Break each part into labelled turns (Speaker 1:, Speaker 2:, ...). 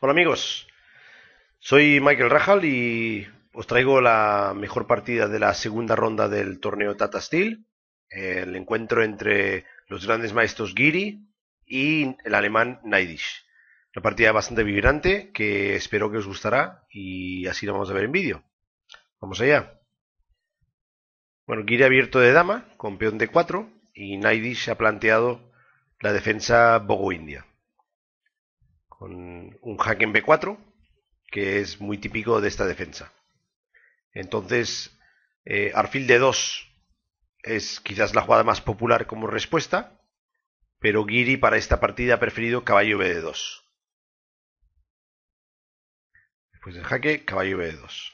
Speaker 1: Hola amigos, soy Michael Rajal y os traigo la mejor partida de la segunda ronda del torneo Tata Steel, el encuentro entre los grandes maestros Giri y el alemán Naidish. Una partida bastante vibrante que espero que os gustará y así la vamos a ver en vídeo. Vamos allá. Bueno, Giri abierto de dama, con peón de 4 y Naidish ha planteado la defensa Bogo India con un jaque en B4, que es muy típico de esta defensa. Entonces, eh, arfil de 2 es quizás la jugada más popular como respuesta, pero Giri para esta partida ha preferido caballo B de 2. Después del jaque, caballo B de 2.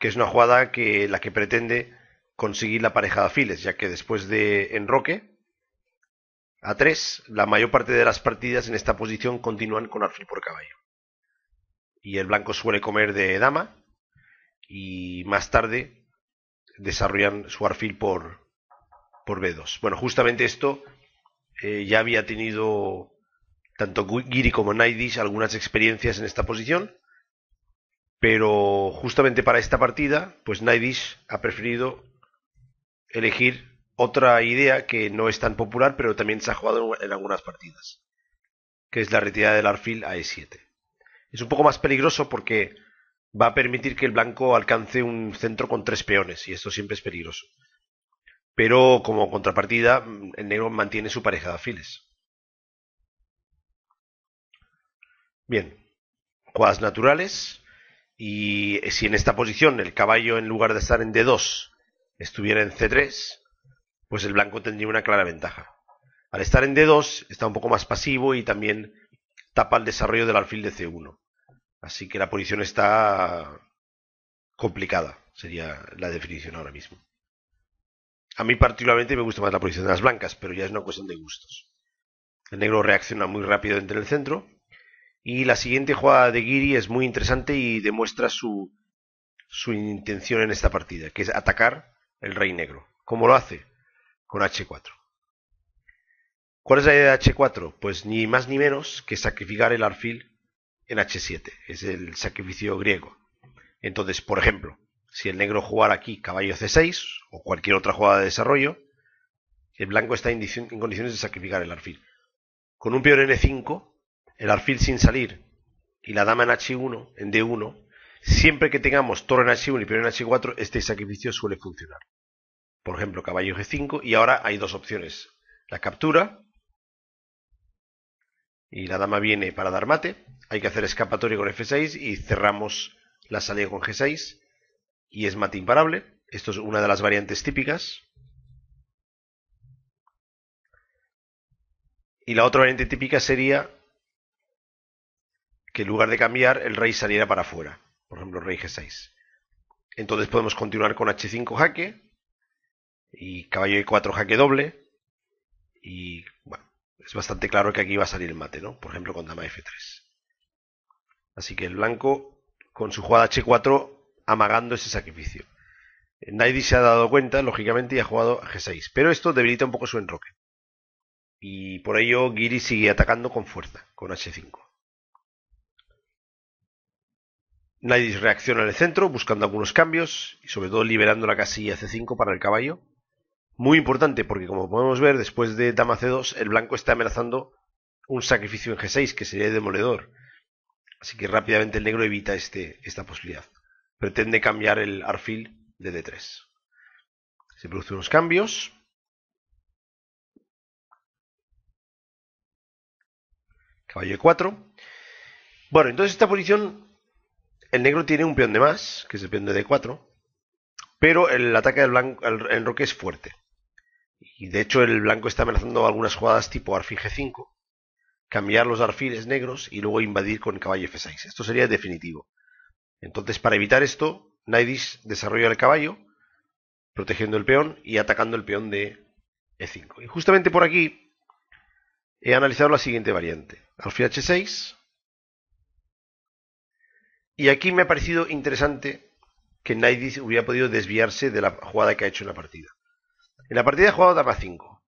Speaker 1: Que es una jugada que la que pretende conseguir la pareja de afiles, ya que después de enroque a 3, la mayor parte de las partidas en esta posición continúan con arfil por caballo. Y el blanco suele comer de dama y más tarde desarrollan su arfil por, por B2. Bueno, justamente esto eh, ya había tenido tanto Giri como Naidish algunas experiencias en esta posición, pero justamente para esta partida, pues Naidish ha preferido elegir otra idea que no es tan popular, pero también se ha jugado en algunas partidas, que es la retirada del arfil a E7. Es un poco más peligroso porque va a permitir que el blanco alcance un centro con tres peones, y esto siempre es peligroso. Pero como contrapartida, el negro mantiene su pareja de alfiles. Bien, jugadas naturales. Y si en esta posición el caballo, en lugar de estar en D2, estuviera en C3, pues el blanco tendría una clara ventaja. Al estar en D2 está un poco más pasivo y también tapa el desarrollo del alfil de C1. Así que la posición está complicada, sería la definición ahora mismo. A mí particularmente me gusta más la posición de las blancas, pero ya es una cuestión de gustos. El negro reacciona muy rápido entre el centro. Y la siguiente jugada de Giri es muy interesante y demuestra su, su intención en esta partida, que es atacar el rey negro. ¿Cómo lo hace? con H4. ¿Cuál es la idea de H4? Pues ni más ni menos que sacrificar el arfil en H7. Es el sacrificio griego. Entonces, por ejemplo, si el negro jugara aquí caballo C6 o cualquier otra jugada de desarrollo, el blanco está en, condiciones de sacrificar el arfil. Con un peor en E5, el arfil sin salir y la dama en H1, en D1, siempre que tengamos torre en H1 y peor en H4, este sacrificio suele funcionar por ejemplo, caballo G5, y ahora hay dos opciones. La captura, y la dama viene para dar mate, hay que hacer escapatoria con F6 y cerramos la salida con G6, y es mate imparable. Esto es una de las variantes típicas. Y la otra variante típica sería que en lugar de cambiar, el rey saliera para afuera. Por ejemplo, rey G6. Entonces podemos continuar con H5 jaque, y caballo e4 jaque doble. Y bueno, es bastante claro que aquí va a salir el mate, ¿no? Por ejemplo, con dama f3. Así que el blanco, con su jugada h4, amagando ese sacrificio. Eh, nadie se ha dado cuenta, lógicamente, y ha jugado a g6. Pero esto debilita un poco su enroque. Y por ello Giri sigue atacando con fuerza, con h5. Naidis reacciona en el centro, buscando algunos cambios y sobre todo liberando la casilla c5 para el caballo. Muy importante porque como podemos ver después de dama c2 el blanco está amenazando un sacrificio en g6 que sería el demoledor. Así que rápidamente el negro evita este, esta posibilidad. Pretende cambiar el arfil de d3. Se producen unos cambios. Caballo e4. Bueno, entonces esta posición el negro tiene un peón de más, que es el peón de d4, pero el ataque del blanco, enroque es fuerte. Y de hecho el blanco está amenazando algunas jugadas tipo arfil G5, cambiar los arfiles negros y luego invadir con caballo F6. Esto sería definitivo. Entonces para evitar esto, Naidis desarrolla el caballo, protegiendo el peón y atacando el peón de E5. Y justamente por aquí he analizado la siguiente variante. Alfil H6. Y aquí me ha parecido interesante que Naidis hubiera podido desviarse de la jugada que ha hecho en la partida. En la partida jugado daba 5.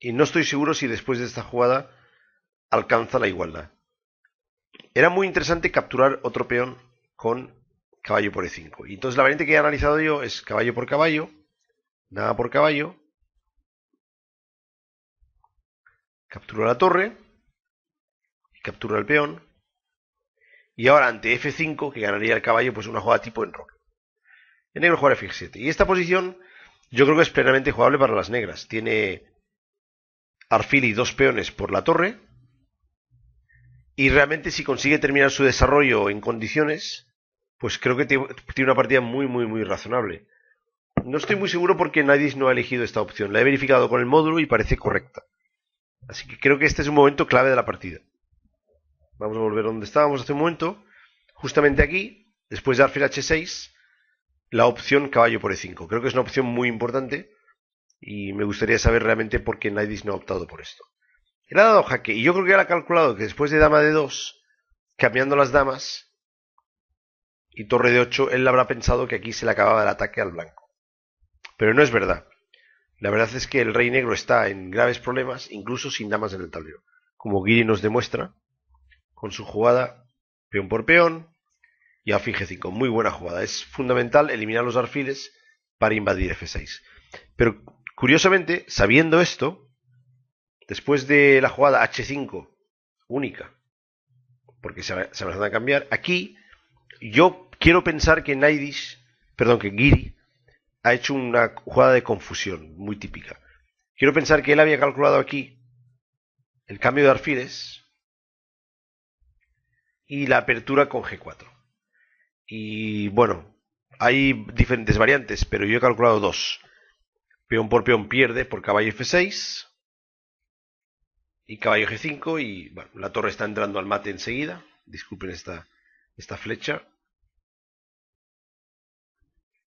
Speaker 1: Y no estoy seguro si después de esta jugada alcanza la igualdad. Era muy interesante capturar otro peón con caballo por e5. Y entonces la variante que he analizado yo es caballo por caballo, nada por caballo, captura la torre, captura el peón, y ahora ante f5, que ganaría el caballo, pues una jugada tipo enroque. En negro jugará f7. Y esta posición yo creo que es plenamente jugable para las negras. Tiene Arfil y dos peones por la torre. Y realmente si consigue terminar su desarrollo en condiciones, pues creo que tiene una partida muy, muy, muy razonable. No estoy muy seguro porque nadie no ha elegido esta opción. La he verificado con el módulo y parece correcta. Así que creo que este es un momento clave de la partida. Vamos a volver donde estábamos hace un momento. Justamente aquí, después de Arfil h6, la opción caballo por E5. Creo que es una opción muy importante y me gustaría saber realmente por qué Naidis no ha optado por esto. Él ha dado jaque y yo creo que él ha calculado que después de dama de 2, cambiando las damas y torre de 8, él habrá pensado que aquí se le acababa el ataque al blanco. Pero no es verdad. La verdad es que el rey negro está en graves problemas, incluso sin damas en el tablero, como Giri nos demuestra con su jugada peón por peón, y fin g5. Muy buena jugada. Es fundamental eliminar los arfiles para invadir f6. Pero curiosamente, sabiendo esto, después de la jugada h5 única, porque se, se van a cambiar, aquí yo quiero pensar que Naidish, perdón, que Giri ha hecho una jugada de confusión muy típica. Quiero pensar que él había calculado aquí el cambio de arfiles y la apertura con G4. Y bueno, hay diferentes variantes, pero yo he calculado dos. Peón por peón pierde por caballo F6 y caballo G5 y bueno, la torre está entrando al mate enseguida. Disculpen esta, esta flecha.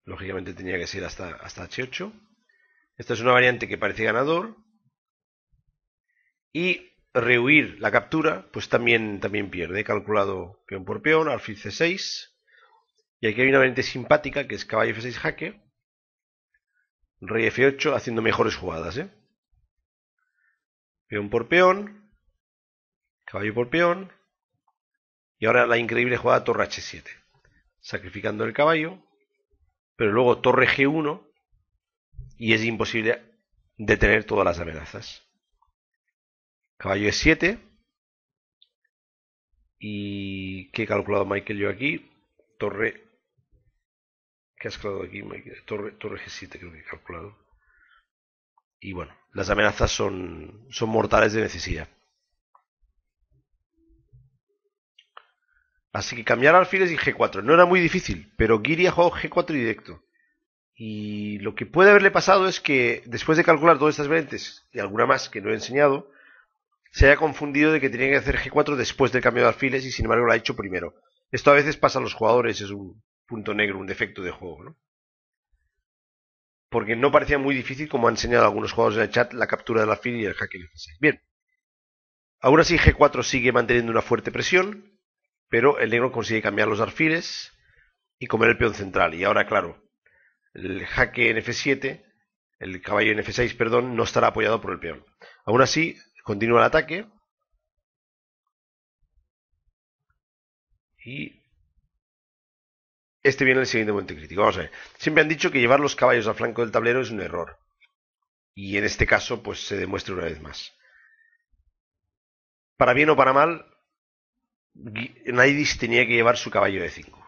Speaker 1: Lógicamente tenía que ser hasta, hasta H8. Esta es una variante que parece ganador. Y rehuir la captura, pues también, también pierde. He calculado peón por peón, alfil C6 y aquí hay una variante simpática que es caballo f6 jaque. Rey f8 haciendo mejores jugadas. ¿eh? Peón por peón. Caballo por peón. Y ahora la increíble jugada torre h7. Sacrificando el caballo. Pero luego torre g1. Y es imposible detener todas las amenazas. Caballo e7. ¿Y qué he calculado Michael yo aquí? Torre que has creado aquí, Torre, G7 creo que he calculado. Y bueno, las amenazas son, son mortales de necesidad. Así que cambiar alfiles y G4. No era muy difícil, pero Giri ha jugado G4 directo. Y lo que puede haberle pasado es que después de calcular todas estas variantes y alguna más que no he enseñado, se haya confundido de que tenía que hacer G4 después del cambio de alfiles y sin embargo lo ha hecho primero. Esto a veces pasa a los jugadores, es un, punto negro, un defecto de juego, ¿no? Porque no parecía muy difícil, como han enseñado algunos jugadores en el chat, la captura de la y el jaque F6. Bien. Aún así, G4 sigue manteniendo una fuerte presión, pero el negro consigue cambiar los alfiles y comer el peón central. Y ahora, claro, el jaque en F7, el caballo en F6, perdón, no estará apoyado por el peón. Aún así, continúa el ataque. Y este viene el siguiente momento crítico. Vamos a ver. Siempre han dicho que llevar los caballos al flanco del tablero es un error. Y en este caso, pues se demuestra una vez más. Para bien o para mal, Naidis tenía que llevar su caballo de 5.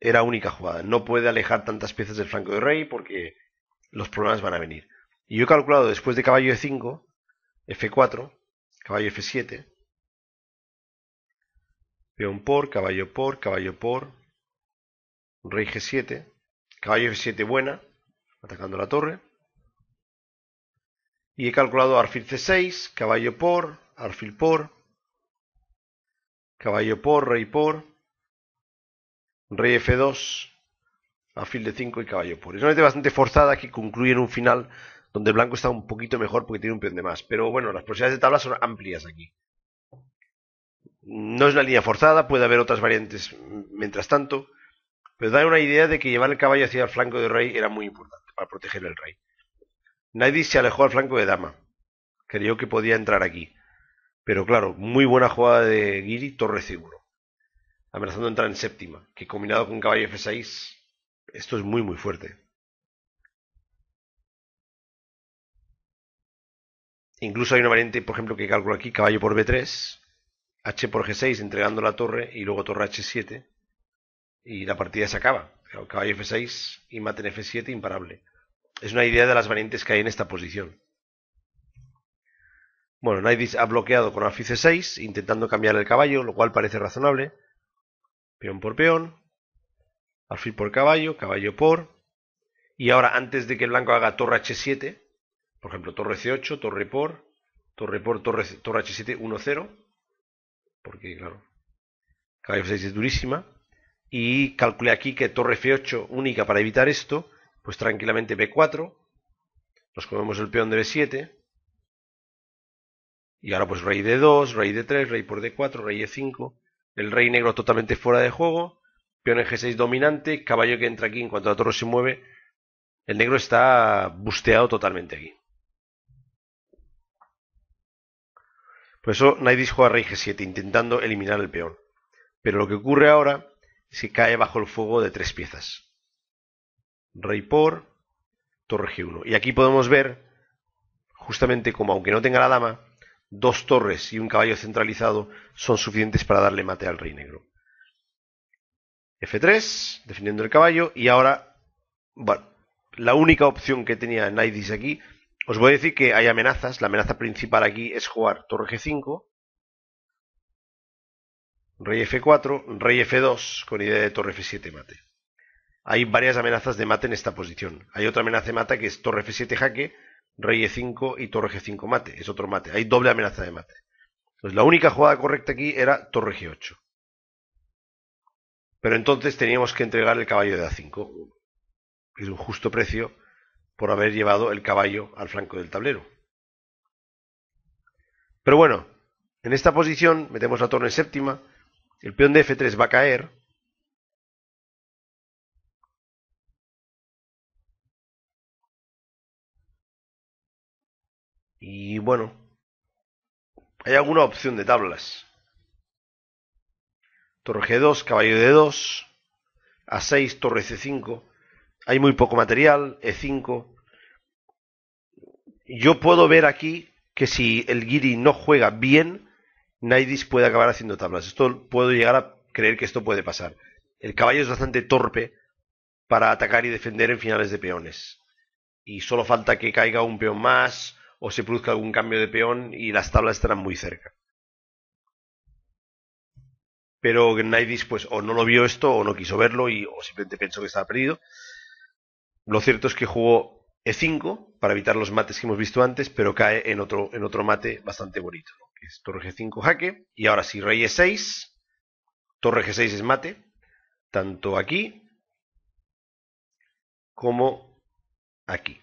Speaker 1: Era única jugada. No puede alejar tantas piezas del flanco de rey porque los problemas van a venir. Y yo he calculado después de caballo de 5, F4, caballo F7, peón por, caballo por, caballo por, Rey G7. Caballo F7 buena. Atacando la torre. Y he calculado arfil C6. Caballo por. arfil por. Caballo por. Rey por. Rey F2. Alfil de 5 y caballo por. Es una línea bastante forzada que concluye en un final donde el blanco está un poquito mejor porque tiene un peón de más. Pero bueno, las posibilidades de tabla son amplias aquí. No es una línea forzada, puede haber otras variantes mientras tanto. Pero da una idea de que llevar el caballo hacia el flanco del rey era muy importante para proteger al rey. Nadie se alejó al flanco de Dama. Creyó que podía entrar aquí. Pero claro, muy buena jugada de Giri, torre seguro. Amenazando entrar en séptima, que combinado con caballo F6, esto es muy muy fuerte. Incluso hay una variante, por ejemplo, que calculo aquí, caballo por B3, H por G6, entregando la torre, y luego torre H7, y la partida se acaba. Caballo F6 y mate en F7 imparable. Es una idea de las variantes que hay en esta posición. Bueno, Naidis ha bloqueado con alfil C6, intentando cambiar el caballo, lo cual parece razonable. Peón por peón, alfil por caballo, caballo por. Y ahora, antes de que el blanco haga torre H7, por ejemplo, torre C8, torre por, torre por, torre, torre H7, 1-0, porque claro, caballo F6 es durísima y calculé aquí que torre F8 única para evitar esto, pues tranquilamente B4, nos comemos el peón de B7, y ahora pues rey D2, rey de 3 rey por D4, rey E5, el rey negro totalmente fuera de juego, peón en G6 dominante, caballo que entra aquí en cuanto la torre se mueve, el negro está busteado totalmente aquí. Por eso Nightis juega rey G7 intentando eliminar el peón. Pero lo que ocurre ahora se cae bajo el fuego de tres piezas. Rey por, torre G1. Y aquí podemos ver, justamente como aunque no tenga la dama, dos torres y un caballo centralizado son suficientes para darle mate al rey negro. F3, defendiendo el caballo, y ahora, bueno, la única opción que tenía Naidis aquí, os voy a decir que hay amenazas, la amenaza principal aquí es jugar torre G5, Rey F4, Rey F2, con idea de Torre F7 mate. Hay varias amenazas de mate en esta posición. Hay otra amenaza de mate que es Torre F7 jaque, Rey E5 y Torre G5 mate. Es otro mate. Hay doble amenaza de mate. Entonces la única jugada correcta aquí era Torre G8. Pero entonces teníamos que entregar el caballo de A5. Es un justo precio por haber llevado el caballo al flanco del tablero. Pero bueno, en esta posición metemos la torre en séptima el peón de F3 va a caer. Y bueno, hay alguna opción de tablas. Torre G2, caballo de 2 A6, torre C5. Hay muy poco material, E5. Yo puedo ver aquí que si el Giri no juega bien, Naidis puede acabar haciendo tablas. Esto puedo llegar a creer que esto puede pasar. El caballo es bastante torpe para atacar y defender en finales de peones. Y solo falta que caiga un peón más o se produzca algún cambio de peón y las tablas estarán muy cerca. Pero Naidis pues o no lo vio esto o no quiso verlo y o simplemente pensó que estaba perdido. Lo cierto es que jugó e5 para evitar los mates que hemos visto antes, pero cae en otro, en otro mate bastante bonito, que es torre G5 jaque. Y ahora sí, rey E6, torre G6 es mate, tanto aquí como aquí,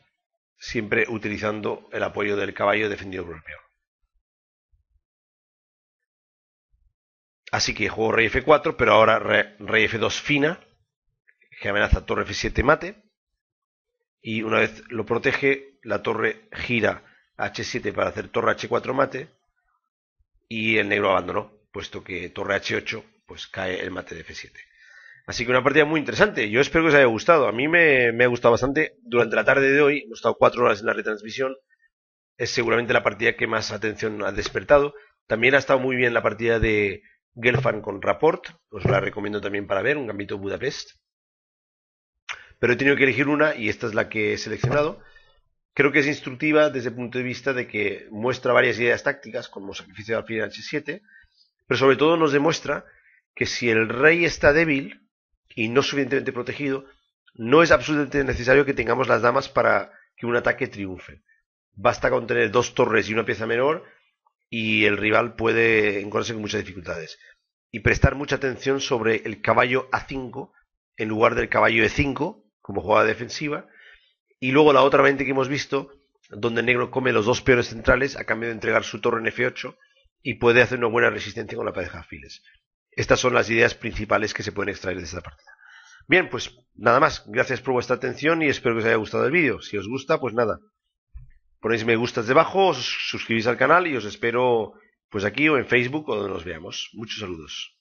Speaker 1: siempre utilizando el apoyo del caballo defendido por el peor. Así que juego rey F4, pero ahora rey F2 fina, que amenaza torre F7 mate y una vez lo protege, la torre gira H7 para hacer torre H4 mate y el negro abandonó, puesto que torre H8 pues cae el mate de F7. Así que una partida muy interesante. Yo espero que os haya gustado. A mí me, ha gustado bastante. Durante la tarde de hoy, hemos estado cuatro horas en la retransmisión. Es seguramente la partida que más atención ha despertado. También ha estado muy bien la partida de Gelfand con Rapport. Os la recomiendo también para ver. Un gambito Budapest pero he tenido que elegir una y esta es la que he seleccionado. Creo que es instructiva desde el punto de vista de que muestra varias ideas tácticas, como sacrificio de final h7, pero sobre todo nos demuestra que si el rey está débil y no suficientemente protegido, no es absolutamente necesario que tengamos las damas para que un ataque triunfe. Basta con tener dos torres y una pieza menor y el rival puede encontrarse con muchas dificultades. Y prestar mucha atención sobre el caballo A5 en lugar del caballo E5, como jugada defensiva. Y luego la otra mente que hemos visto, donde el Negro come los dos peones centrales a cambio de entregar su torre en F8 y puede hacer una buena resistencia con la pareja Files. Estas son las ideas principales que se pueden extraer de esta partida. Bien, pues nada más. Gracias por vuestra atención y espero que os haya gustado el vídeo. Si os gusta, pues nada. Ponéis me gustas debajo, os suscribís al canal y os espero pues aquí o en Facebook o donde nos veamos. Muchos saludos.